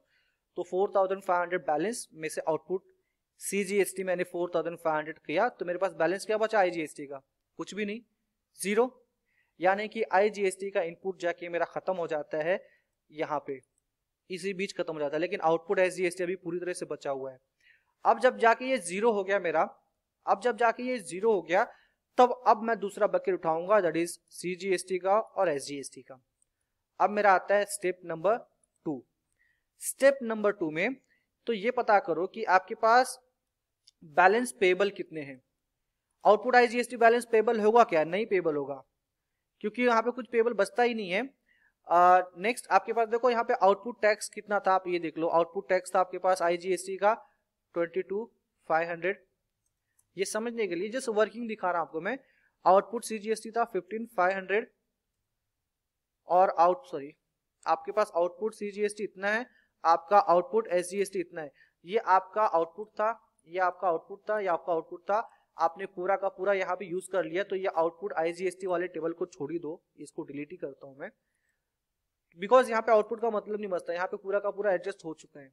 A: तो four thousand five hundred balance में से output C G S T मैंने फोर थाउजेंड फाइव हंड्रेड किया तो मेरे पास बैलेंस क्या बचा आई जी एस टी का कुछ भी नहीं जीरो यानी कि आई जी एस टी का इनपुट जाके मेरा खत्म हो जाता है यहाँ पे इसी बीच खत्म हो जाता है लेकिन आउटपुट एस जी अभी पूरी तरह से बचा हुआ है अब जब जाके ये जीरो हो गया मेरा अब जब जाके ये जीरो हो गया तब अब मैं दूसरा बकेट उठाऊंगा दैट इज सी का और एस जी का अब मेरा आता है step number two step number two में तो ये पता करो कि आपके पास बैलेंस पेबल कितने हैं आउटपुट आईजीएसटी बैलेंस पेबल होगा क्या नहीं पेबल होगा क्योंकि यहाँ पे कुछ पेबल बचता ही नहीं है नेक्स्ट uh, आपके पास देखो यहाँ पे आउटपुट टैक्स कितना था आप ये देख लो आउटपुट टैक्स था आपके पास आईजीएसटी का ट्वेंटी टू फाइव हंड्रेड ये समझने के लिए जस्ट वर्किंग दिखा रहा हूं आपको मैं आउटपुट सीजीएसटी था फिफ्टीन और आउट सॉरी आपके पास आउटपुट सीजीएसटी इतना है आपका आउटपुट एसजीएसटी इतना है ये आपका आउटपुट था ये आपका आउटपुट था ये आपका आउटपुट था आपने पूरा का पूरा यहाँ पे यूज कर लिया तो ये आउटपुट आईजीएसटी वाले टेबल को छोड़ी दो इसको डिलीट ही करता हूँ मैं बिकॉज यहाँ पे आउटपुट का मतलब नहीं बचता यहाँ पे पूरा का पूरा एडजस्ट हो चुका है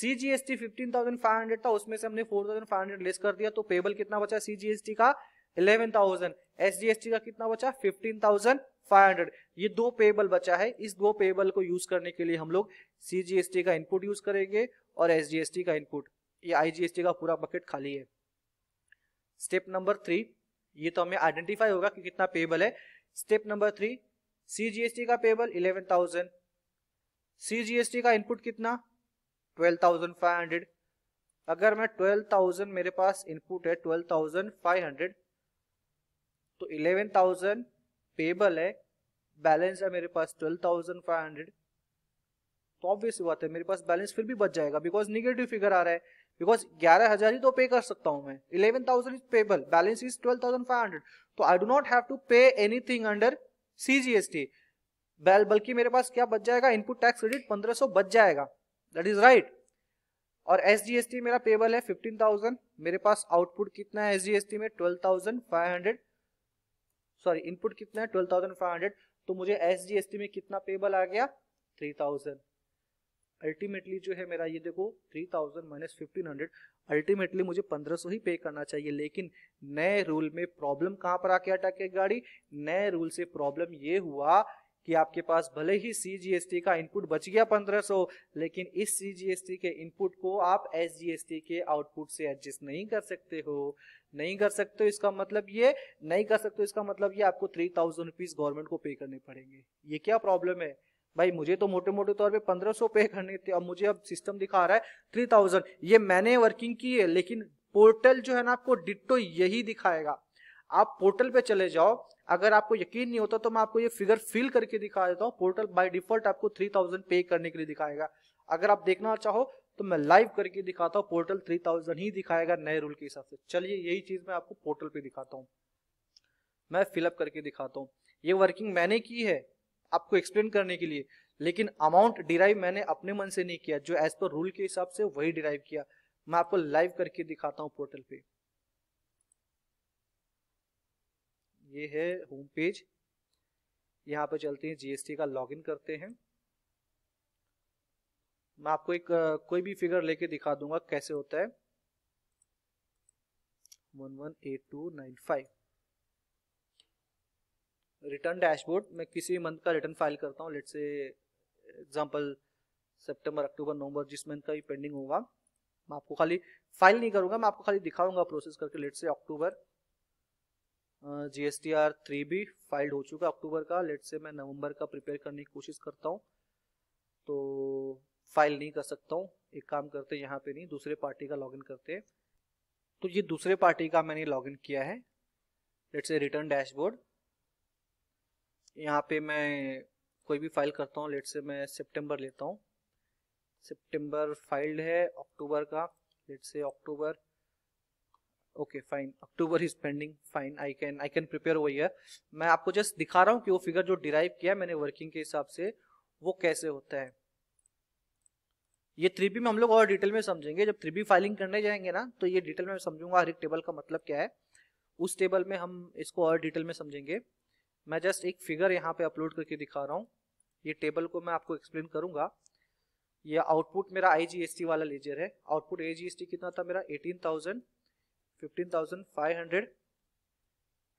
A: C G S T fifteen thousand five hundred था उसमें से हमने four thousand five hundred less कर दिया तो पेबल कितना बचा सी जी एस टी का eleven thousand S G S T का कितना बचा फिफ्टीन थाउजेंड फाइव हंड्रेड ये दो पेबल बचा है इस दो पेबल को यूज करने के लिए हम लोग सी जी एस टी का इनपुट यूज करेंगे और एस जी एस टी का इनपुट ये आई जी एस टी का पूरा बकेट खाली है स्टेप नंबर थ्री ये तो हमें आइडेंटिफाई होगा कि कितना पेबल है स्टेप नंबर थ्री सीजीएसटी का पेबल इलेवन थाउजेंड सीजीएसटी का इनपुट कितना ट्वेल्व थाउजेंड फाइव हंड्रेड अगर मैं ट्वेल्व थाउजेंड मेरे पास इनपुट है ट्वेल्व थाउजेंड फाइव हंड्रेड तो इलेवन थाउजेंड पेबल है बैलेंस है मेरे पास ट्वेल्व थाउजेंड फाइव हंड्रेड तो ऑब्वियस बात है मेरे पास बैलेंस फिर भी बच जाएगा बिकॉज निगेटिव फिगर आ रहा है बिकॉज ग्यारह हजार ही तो पे कर सकता हूं मैं eleven thousand is payable balance is twelve thousand five hundred तो I do not have to pay anything under CGST बल्कि मेरे पास क्या बच जाएगा इनपुट टैक्स क्रेडिट 1500 बच जाएगा दैट इज राइट और एस मेरा पेबल है 15,000 मेरे पास आउटपुट कितना है एस में 12,500 सॉरी इनपुट कितना है 12,500 तो मुझे एस में कितना पेबल आ गया 3,000 अल्टीमेटली जो है मेरा ये देखो three thousand minus fifteen hundred ultimately मुझे पंद्रह सौ ही पे करना चाहिए लेकिन नए रूल में प्रॉब्लम कहाँ पर आके है गाड़ी नए रूल से प्रॉब्लम ये हुआ कि आपके पास भले ही सी का इनपुट बच गया 1500 लेकिन इस सी के इनपुट को आप एस के आउटपुट से एडजस्ट नहीं कर सकते हो नहीं कर सकते हो इसका मतलब ये नहीं कर सकते इसका मतलब ये आपको थ्री थाउजेंड रुपीज गवर्नमेंट को पे करने पड़ेंगे ये क्या प्रॉब्लम है भाई मुझे तो मोटे मोटे तौर पे पंद्रह सौ पे करने थे अब मुझे अब सिस्टम दिखा रहा है थ्री थाउजेंड ये मैंने वर्किंग की है लेकिन पोर्टल जो है ना आपको डिट्टो यही दिखाएगा आप पोर्टल पे चले जाओ अगर आपको यकीन नहीं होता तो मैं आपको ये फिगर फिल करके दिखा देता हूँ पोर्टल बाय डिफॉल्ट आपको थ्री थाउजेंड पे करने के लिए दिखाएगा अगर आप देखना चाहो तो मैं लाइव करके दिखाता हूँ पोर्टल थ्री थाउजेंड ही दिखाएगा नए रूल के हिसाब से चलिए यही चीज मैं आपको पोर्टल पे दिखाता हूँ मैं फिलअप करके दिखाता हूँ ये वर्किंग मैंने की है आपको एक्सप्लेन करने के लिए लेकिन अमाउंट डिराइव मैंने अपने मन से नहीं किया जो एज पर रूल के हिसाब से वही डिराइव किया मैं आपको लाइव करके दिखाता हूँ पोर्टल पे ये है होम पेज यहाँ पर चलते हैं जीएसटी का लॉगिन करते हैं मैं आपको एक कोई भी फिगर लेके दिखा दूंगा कैसे होता है one one eight two nine five return dashboard मैं किसी मंथ का रिटर्न फाइल करता हूँ लेट से एग्जाम्पल सितंबर अक्टूबर नवंबर जिस मंथ का भी पेंडिंग होगा मैं आपको खाली फाइल नहीं करूँगा मैं आपको खाली दिखाऊंगा प्रोसेस करके let's say October G S T R three भी फाइल्ड हो चुका अक्टूबर का लेट से मैं नवंबर का प्रिपेयर करने की कोशिश करता हूँ तो फाइल नहीं कर सकता हूँ एक काम करते यहाँ पे नहीं दूसरे पार्टी का लॉगिन करते तो ये दूसरे पार्टी का मैंने लॉगिन किया है लेट से रिटर्न डैशबोर्ड यहाँ पे मैं कोई भी फाइल करता हूँ लेट से मैं सितंबर लेता हूँ सितंबर फाइल्ड है अक्टूबर का let's say October okay fine October is pending fine I can I can prepare वो है मैं आपको जस्ट दिखा रहा हूँ कि वो फिगर जो डिराइव किया मैंने वर्किंग के हिसाब से वो कैसे होता है ये थ्री में हम लोग और डिटेल में समझेंगे जब थ्री फाइलिंग करने जाएंगे ना तो ये डिटेल में समझूंगा हर एक टेबल का मतलब क्या है उस टेबल में हम इसको और डिटेल में समझेंगे मैं जस्ट एक फिगर यहाँ पे अपलोड करके दिखा रहा हूँ ये टेबल को मैं आपको एक्सप्लेन करूंगा ये आउटपुट मेरा आई वाला लेजर है आउटपुट आई कितना था मेरा 18,000 हंड्रेड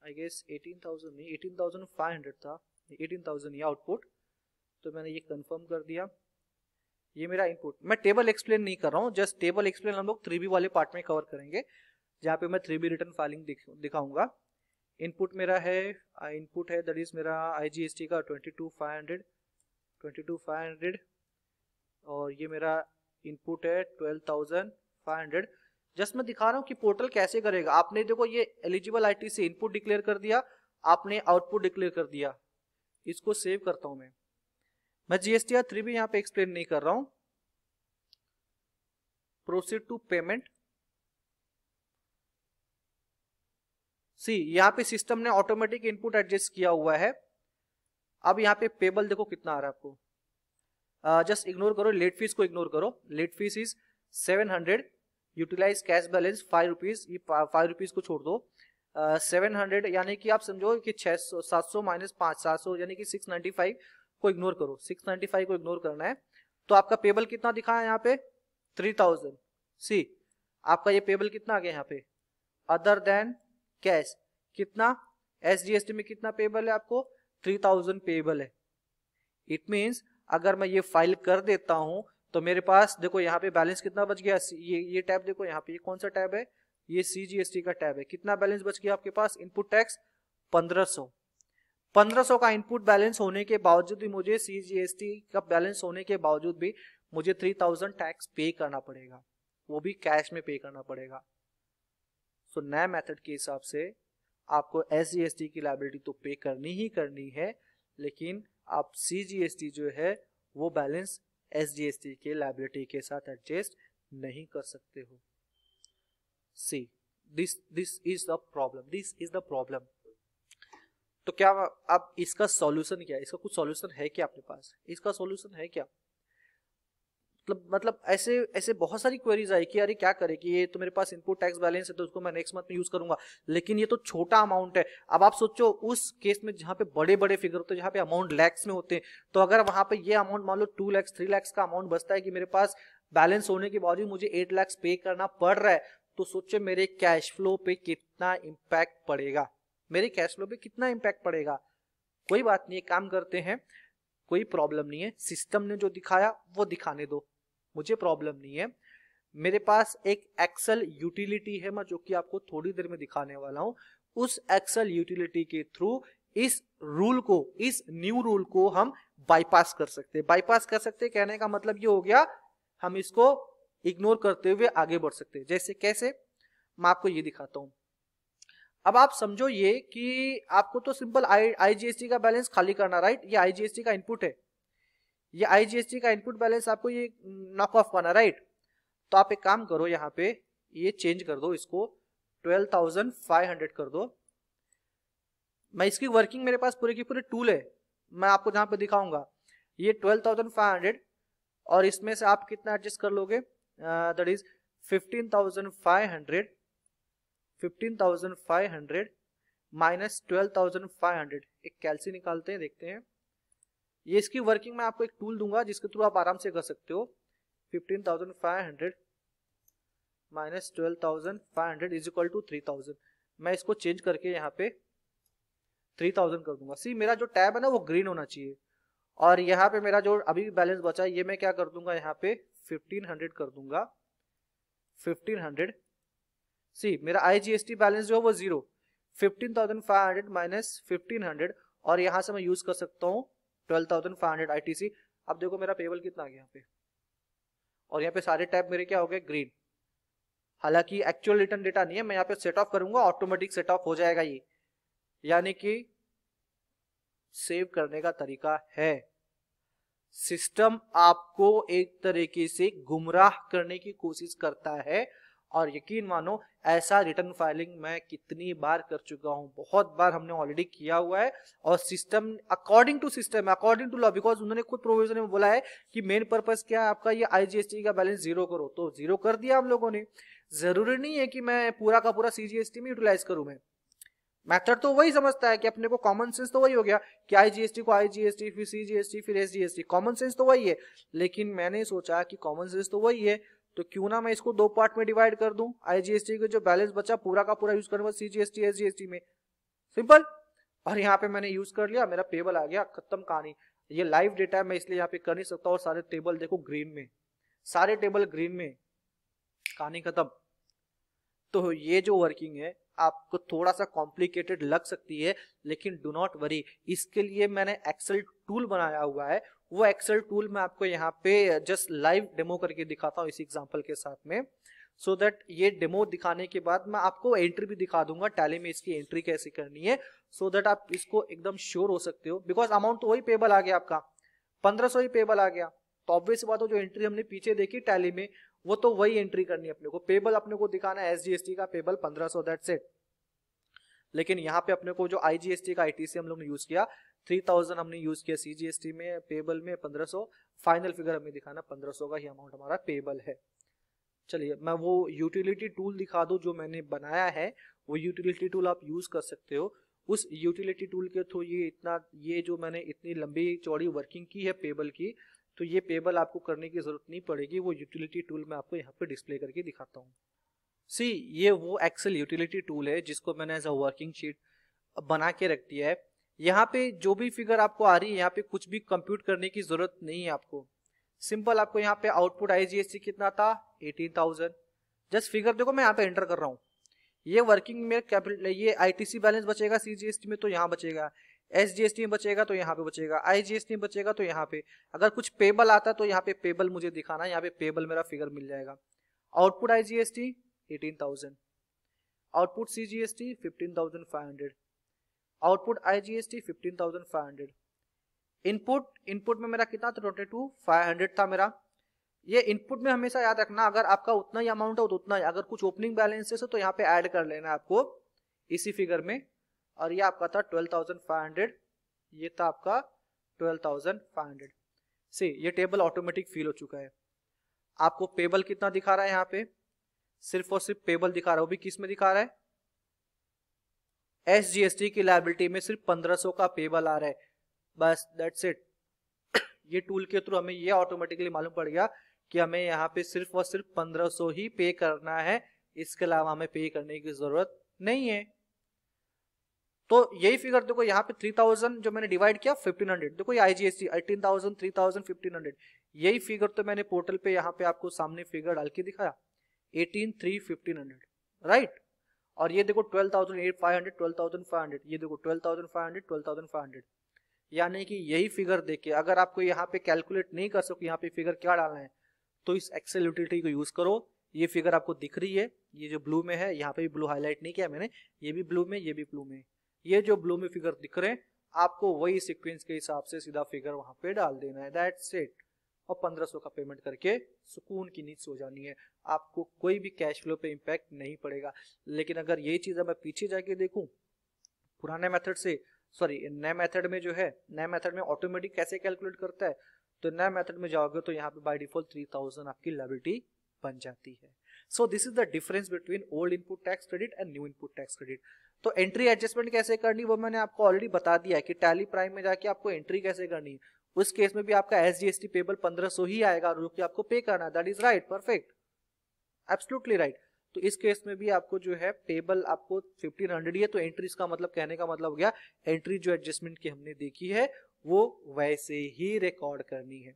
A: आई गेस 18,000 नहीं 18,500 था 18,000 ये आउटपुट तो मैंने ये कंफर्म कर दिया ये मेरा इनपुट मैं टेबल एक्सप्लेन नहीं कर रहा हूँ जस्ट टेबल एक्सप्लेन हम लोग थ्री वाले पार्ट में कवर करेंगे जहाँ पे मैं थ्री रिटर्न फाइलिंग दिखाऊंगा इनपुट मेरा है इनपुट है दैट इज मेरा आईजीएसटी का twenty two five hundred twenty two five hundred और ये मेरा इनपुट है twelve thousand five hundred just मैं दिखा रहा हूँ कि पोर्टल कैसे करेगा आपने देखो ये एलिजिबल आईटी से इनपुट डिक्लेयर कर दिया आपने आउटपुट डिक्लेयर कर दिया इसको सेव करता हूँ मैं मैं जीएसटी आर थ्री भी यहाँ पे एक्सप्लेन नहीं कर रहा हूँ प्रोसीड टू पेमेंट सी यहाँ पे सिस्टम ने ऑटोमेटिक इनपुट एडजस्ट किया हुआ है अब यहाँ पे पेबल देखो कितना आ रहा है आपको जस्ट इग्नोर करो लेट फीस को इग्नोर करो late fees is seven hundred utilise cash balance five rupees five rupees को छोड़ दो सेवन हंड्रेड यानी कि आप समझो कि छह सौ सात सौ माइनस पांच सात सौ यानी कि सिक्स नाइन्टी फाइव को इग्नोर करो सिक्स नाइन्टी फाइव को इग्नोर करना है तो आपका पेबल कितना दिखा है यहाँ पे थ्री थाउजेंड सी आपका ये पेबल कितना आ गया यहाँ पे अदर देन कैश कितना एस टी में कितना पेबल है आपको थ्री थाउजेंड पेबल है इट मीन्स अगर मैं ये फाइल कर देता हूं तो मेरे पास देखो यहाँ पे बैलेंस कितना बच गया ये ये टैब देखो यहाँ पे ये कौन सा टैब है ये टी का टैब है कितना बैलेंस बच गया आपके पास इनपुट टैक्स पंद्रह पंद्रह सौ का इनपुट बैलेंस होने के बावजूद भी मुझे सी जी एस टी का बैलेंस होने के बावजूद भी मुझे थ्री थाउजेंड टैक्स पे करना पड़ेगा वो भी कैश में पे करना पड़ेगा सो नए मेथड के हिसाब से आपको एस जी एस टी की लाइबिलिटी तो पे करनी ही करनी है लेकिन आप सी जी एस टी जो है वो balance S G S T के लाइबिलिटी के साथ एडजस्ट नहीं कर सकते हो see this this is the problem this is the problem तो क्या आप इसका सॉल्यूशन क्या है इसका कुछ सॉल्यूशन है क्या आपके पास इसका सॉल्यूशन है क्या मतलब मतलब ऐसे ऐसे बहुत सारी क्वेरीज आई कि अरे क्या करे कि ये तो मेरे पास इनपुट टैक्स बैलेंस है तो उसको मैं नेक्स्ट मंथ में यूज करूंगा लेकिन ये तो छोटा अमाउंट है अब आप सोचो उस केस में जहाँ पे बड़े बड़े फिगर होते हैं जहाँ पे अमाउंट लैक्स में होते हैं तो अगर वहां पे ये अमाउंट मान लो टू लैक्स थ्री लैक्स का अमाउंट बचता है कि मेरे पास बैलेंस होने के बावजूद मुझे एट लैक्स पे करना पड़ रहा है तो सोचो मेरे कैश फ्लो पे कितना इम्पैक्ट पड़ेगा मेरे कैश फ्लो पे कितना इम्पैक्ट पड़ेगा कोई बात नहीं काम करते हैं कोई प्रॉब्लम नहीं है सिस्टम ने जो दिखाया वो दिखाने दो मुझे प्रॉब्लम नहीं है मेरे पास एक एक्सेल यूटिलिटी है मैं जो कि आपको थोड़ी देर में दिखाने वाला हूं उस एक्सेल यूटिलिटी के थ्रू इस रूल को इस न्यू रूल को हम बाईपास कर सकते हैं बाईपास कर सकते कहने का मतलब ये हो गया हम इसको इग्नोर करते हुए आगे बढ़ सकते हैं जैसे कैसे मैं आपको ये दिखाता हूं अब आप समझो ये कि आपको तो सिंपल आई आईजीएसटी का बैलेंस खाली करना राइट ये आईजीएसटी का इनपुट है ये आईजीएसटी का इनपुट बैलेंस आपको ये नॉक ऑफ पाना राइट तो आप एक काम करो यहाँ पे ये चेंज कर दो इसको 12,500 कर दो मैं इसकी वर्किंग मेरे पास पूरे की पूरे टूल है मैं आपको जहां पे दिखाऊंगा ये 12,500 और इसमें से आप कितना एडजस्ट कर लोगे दैट इज 15,500 15,500 माइनस 12,500 एक कैलसी निकालते हैं देखते हैं ये इसकी वर्किंग मैं आपको एक टूल दूंगा जिसके थ्रू आप आराम से कर सकते हो fifteen thousand five hundred minus twelve thousand five hundred is equal to three thousand मैं इसको चेंज करके यहाँ पे थ्री थाउजेंड कर दूंगा सी मेरा जो टैब है ना वो ग्रीन होना चाहिए और यहाँ पे मेरा जो अभी बैलेंस बचा है ये मैं क्या कर दूंगा यहाँ पे फिफ्टीन हंड्रेड कर दूंगा फिफ्टीन हंड्रेड सी मेरा I G S T balance जो है वो zero fifteen thousand five hundred minus fifteen hundred और यहाँ से मैं यूज कर सकता हूँ twelve thousand five hundred I अब देखो मेरा पेबल कितना आ गया यहाँ पे और यहाँ पे सारे टैब मेरे क्या हो गए ग्रीन हालांकि एक्चुअल रिटर्न डेटा नहीं है मैं यहाँ पे सेट ऑफ करूंगा ऑटोमेटिक सेट ऑफ हो जाएगा ये यानी कि सेव करने का तरीका है सिस्टम आपको एक तरीके से गुमराह करने की कोशिश करता है और यकीन मानो ऐसा रिटर्न फाइलिंग मैं कितनी बार कर चुका हूँ बहुत बार हमने ऑलरेडी किया हुआ है और system according to system according to law because उन्होंने खुद प्रोविजन में बोला है कि मेन पर्पज क्या है आपका ये आई का बैलेंस जीरो करो तो जीरो कर दिया हम लोगों ने जरूरी नहीं है कि मैं पूरा का पूरा सीजीएसटी में यूटिलाइज करूँ मैं मैथड तो वही समझता है कि अपने को कॉमन सेंस तो वही हो गया कि आईजीएसटी को आईजीएसटी फिर सीजीएसटी फिर एसजीएसटी कॉमन सेंस तो वही है लेकिन मैंने सोचा कि कॉमन सेंस तो वही है तो क्यों ना मैं इसको दो पार्ट में डिवाइड कर दूं आईजीएसटी का जो बैलेंस बचा पूरा का पूरा यूज करूंगा सीजीएसटी एसजीएसटी में सिंपल और यहाँ पे मैंने यूज कर लिया मेरा पेबल आ गया खत्म कहानी ये लाइव डेटा है मैं इसलिए यहाँ पे कर नहीं सकता और सारे टेबल देखो ग्रीन में सारे टेबल ग्रीन में कहानी खत्म तो ये जो वर्किंग है आपको थोड़ा सा कॉम्प्लिकेटेड लग सकती है लेकिन डू नॉट वरी इसके लिए मैंने एक्सेल टूल बनाया हुआ है वो एक्सेल टूल मैं आपको यहाँ पे जस्ट लाइव डेमो करके दिखाता हूँ इस एग्जाम्पल के साथ में सो so दैट ये डेमो दिखाने के बाद मैं आपको एंट्री भी दिखा दूंगा टैली में इसकी एंट्री कैसे करनी है सो so दैट आप इसको एकदम श्योर हो सकते हो बिकॉज अमाउंट तो वही पेबल आ गया आपका पंद्रह ही पेबल आ गया तो ऑब्वियस बात हो जो एंट्री हमने पीछे देखी टैली में वो तो वही एंट्री करनी है अपने को पेबल अपने को दिखाना है एस का पेबल पंद्रह सौ दैट सेट लेकिन यहाँ पे अपने को जो आईजीएसटी का आईटीसी हम लोग ने यूज किया 3000 हमने यूज किया सीजीएसटी में पेबल में 1500 फाइनल फिगर हमें दिखाना 1500 का ही अमाउंट हमारा पेबल है चलिए मैं वो यूटिलिटी टूल दिखा दूँ जो मैंने बनाया है वो यूटिलिटी टूल आप यूज कर सकते हो उस यूटिलिटी टूल के थ्रू ये इतना ये जो मैंने इतनी लंबी चौड़ी वर्किंग की है पेबल की तो ये पेबल आपको करने की ज़रूरत नहीं पड़ेगी वो यूटिलिटी टूल मैं आपको यहाँ पे डिस्प्ले करके दिखाता हूँ सी ये वो एक्सेल यूटिलिटी टूल है जिसको मैंने एज अ वर्किंग शीट बना के रख दिया है यहाँ पे जो भी फिगर आपको आ रही है यहाँ पे कुछ भी कंप्यूट करने की जरूरत नहीं है आपको सिंपल आपको यहाँ पे आउटपुट आई कितना था एटीन जस्ट फिगर देखो मैं यहाँ पे एंटर कर रहा हूँ ये वर्किंग में कैपिटल ये आईटीसी बैलेंस बचेगा सीजीएसटी में तो यहाँ बचेगा एस जी एस टी में बचेगा तो यहाँ पे बचेगा आई जी एस टी में बचेगा तो यहाँ पे अगर कुछ पेबल आता है तो यहाँ पे पेबल मुझे दिखाना है यहाँ पे पेबल मेरा फिगर मिल जाएगा output I G S T eighteen thousand output C G S T fifteen thousand five hundred output I G S T fifteen thousand five hundred input input में मेरा कितना था ट्वेंटी टू फाइव हंड्रेड था मेरा ये input में हमेशा याद रखना अगर आपका उतना ही अमाउंट हो तो उतना ही अगर कुछ ओपनिंग बैलेंसेस हो तो यहाँ पे ऐड कर लेना आपको इसी फिगर में और ये आपका था 12,500 ये था आपका 12,500 सी ये टेबल ऑटोमेटिक फील हो चुका है आपको पेबल कितना दिखा रहा है यहाँ पे सिर्फ और सिर्फ पेबल दिखा रहा है वो भी किस में दिखा रहा है एस जी की लाइबिलिटी में सिर्फ 1500 का पेबल आ रहा है बस दैट्स इट ये टूल के थ्रू हमें ये ऑटोमेटिकली मालूम पड़ गया कि हमें यहाँ पे सिर्फ और सिर्फ 1500 ही पे करना है इसके अलावा हमें पे करने की जरूरत नहीं है तो यही फिगर देखो यहाँ पे थ्री थाउजेंड जो मैंने डिवाइड किया फिफ्टीन हंड्रेड देखो ये I G S C eighteen thousand three thousand fifteen hundred यही फिगर तो मैंने पोर्टल पे यहाँ पे आपको सामने फिगर डाल के दिखाया eighteen three fifteen hundred right और ये देखो twelve thousand eight five hundred twelve thousand five hundred ये देखो twelve thousand five hundred twelve thousand five hundred यानी कि यही फिगर देखिए अगर आपको यहाँ पे कैलकुलेट नहीं कर सको यहाँ पे फिगर क्या डालना है तो इस एक्सेल यूटिलिटी को यूज करो ये फिगर आपको दिख रही है ये जो ब्लू में है यहाँ पे भी ब्लू हाईलाइट नहीं किया मैंने ये भी ब्लू में ये भी ब्लू में ये जो ब्लू में फिगर दिख रहे हैं आपको वही सिक्वेंस के हिसाब से सीधा फिगर वहां पे डाल देना है दैट्स इट और 1500 का पेमेंट करके सुकून की नींद सो जानी है आपको कोई भी कैश फ्लो पे इम्पैक्ट नहीं पड़ेगा लेकिन अगर ये चीज़ मैं पीछे जाके देखूं पुराने मेथड से सॉरी नए मेथड में जो है नए मेथड में ऑटोमेटिक कैसे कैलकुलेट करता है तो नए मेथड में जाओगे तो यहाँ पे बाय डिफॉल्ट 3000 आपकी लाइबिलिटी बन जाती है so this is the difference between old input tax credit and new input tax credit तो एंट्री एडजस्टमेंट कैसे करनी वो मैंने आपको ऑलरेडी बता दिया है कि टैली प्राइम में जाके आपको एंट्री कैसे करनी है उस केस में भी आपका S G S T payable पंद्रह सौ ही आएगा जो कि आपको पे करना है that is right perfect absolutely right तो इस केस में भी आपको जो है पेबल आपको 1500 ही है तो एंट्री का मतलब कहने का मतलब हो गया एंट्री जो एडजस्टमेंट की हमने देखी है वो वैसे ही रिकॉर्ड करनी है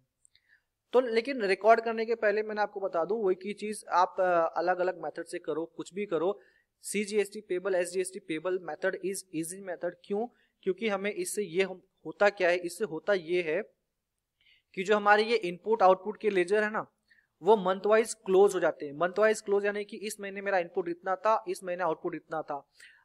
A: तो लेकिन रिकॉर्ड करने के पहले मैंने आपको बता दूं वही की चीज आप अलग अलग मेथड से करो कुछ भी करो C G S T payable S G S T payable method is easy method क्यों क्योंकि हमें इससे ये होता क्या है इससे होता ये है कि जो हमारे ये इनपुट आउटपुट के लेजर है ना वो मंथ वाइज क्लोज हो जाते हैं मंथ वाइज क्लोज यानी कि इस महीने मेरा इनपुट इतना था इस महीने आउटपुट इतना था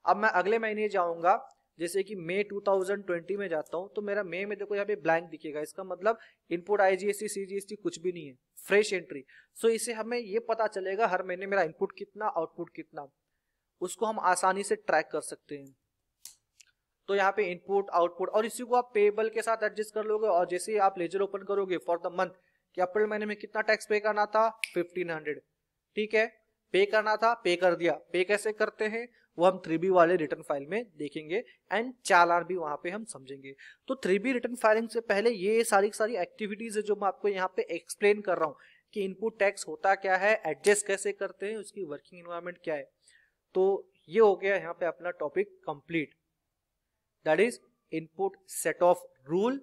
A: अब मैं अगले महीने जाऊंगा जैसे कि मई 2020 में जाता हूं तो मेरा मई में देखो यहाँ पे ब्लैंक दिखेगा इसका मतलब इनपुट आईजीएसटी सीजीएसटी कुछ भी नहीं है फ्रेश एंट्री सो इसे हमें ये पता चलेगा हर महीने मेरा इनपुट कितना आउटपुट कितना उसको हम आसानी से ट्रैक कर सकते हैं तो यहाँ पे इनपुट आउटपुट और इसी को आप पेबल के साथ एडजस्ट कर लोगे और जैसे आप लेजर ओपन करोगे फॉर द मंथ कि अप्रैल महीने में कितना टैक्स पे करना था 1500 ठीक है पे करना था पे कर दिया पे कैसे करते हैं वो हम थ्री वाले रिटर्न फाइल में देखेंगे एंड चालान भी वहां पे हम समझेंगे तो थ्री रिटर्न फाइलिंग से पहले ये सारी सारी एक्टिविटीज है जो मैं आपको यहाँ पे एक्सप्लेन कर रहा हूँ कि इनपुट टैक्स होता क्या है एडजस्ट कैसे करते हैं उसकी वर्किंग इन्वायरमेंट क्या है तो ये हो गया यहाँ पे अपना topic complete that is input set off rule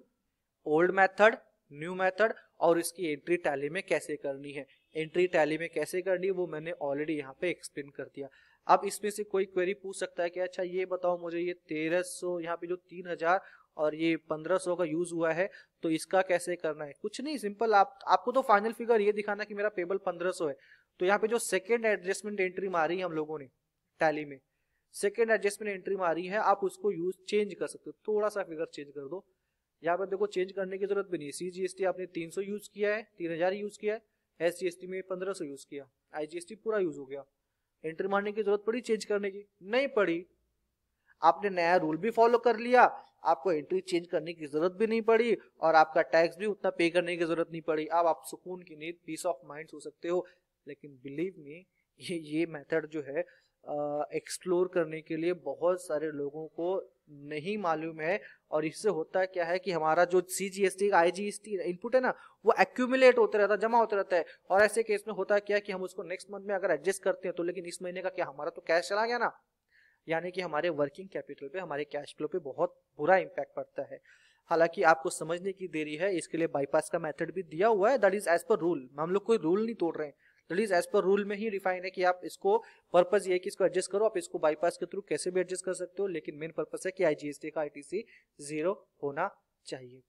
A: old method new method और इसकी एंट्री टैली में कैसे करनी है एंट्री टैली में कैसे करनी है वो मैंने ऑलरेडी यहाँ पे एक्सप्लेन कर दिया अब इसमें से कोई क्वेरी पूछ सकता है कि अच्छा ये बताओ मुझे ये तेरह सौ यहाँ पे जो तीन हजार और ये पंद्रह सौ का यूज हुआ है तो इसका कैसे करना है कुछ नहीं सिंपल आप आपको तो फाइनल फिगर ये दिखाना कि मेरा पेबल पंद्रह सौ है तो यहाँ पे जो सेकेंड एडजस्टमेंट एंट्री मारी हम लोगों ने टैली में सेकेंड एडजस्टमेंट एंट्री में आ रही है आप उसको यूज चेंज कर सकते हो थोड़ा सा फिगर चेंज कर दो यहाँ पर देखो चेंज करने की जरूरत भी नहीं है सी आपने 300 यूज किया है 3000 यूज किया है एस जीएसटी में 1500 यूज किया आईजीएसटी पूरा यूज हो गया एंट्री मारने की जरूरत पड़ी चेंज करने की नहीं पड़ी आपने नया रूल भी फॉलो कर लिया आपको एंट्री चेंज करने की जरूरत भी नहीं पड़ी और आपका टैक्स भी उतना पे करने की जरूरत नहीं पड़ी अब आप सुकून की नींद पीस ऑफ माइंड हो सकते हो लेकिन बिलीव में ये ये मेथड जो है एक्सप्लोर करने के लिए बहुत सारे लोगों को नहीं मालूम है और इससे होता क्या है कि हमारा जो C G S T I G S T input है ना वो एक्यूमुलेट होते रहता है जमा होते रहता है और ऐसे केस में होता क्या है कि हम उसको नेक्स्ट मंथ में अगर एडजस्ट करते हैं तो लेकिन इस महीने का क्या हमारा तो कैश चला गया ना यानी कि हमारे वर्किंग कैपिटल पे हमारे कैश फ्लो पे बहुत बुरा इम्पैक्ट पड़ता है हालांकि आपको समझने की देरी है इसके लिए बाईपास का मेथड भी दिया हुआ है that is as per rule हम लोग कोई रूल नहीं तोड़ रहे हैं दट एज पर रूल में ही रिफाइन है कि आप इसको पर्पज ये है कि इसको एडजस्ट करो आप इसको बाईपास के थ्रू कैसे भी एडजस्ट कर सकते हो लेकिन मेन पर्पज है कि आई का सी जीरो होना चाहिए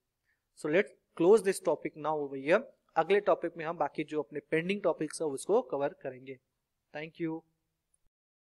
A: so let's close this topic ना हो भैया अगले टॉपिक में हम बाकी जो अपने पेंडिंग टॉपिक्स है उसको कवर करेंगे थैंक यू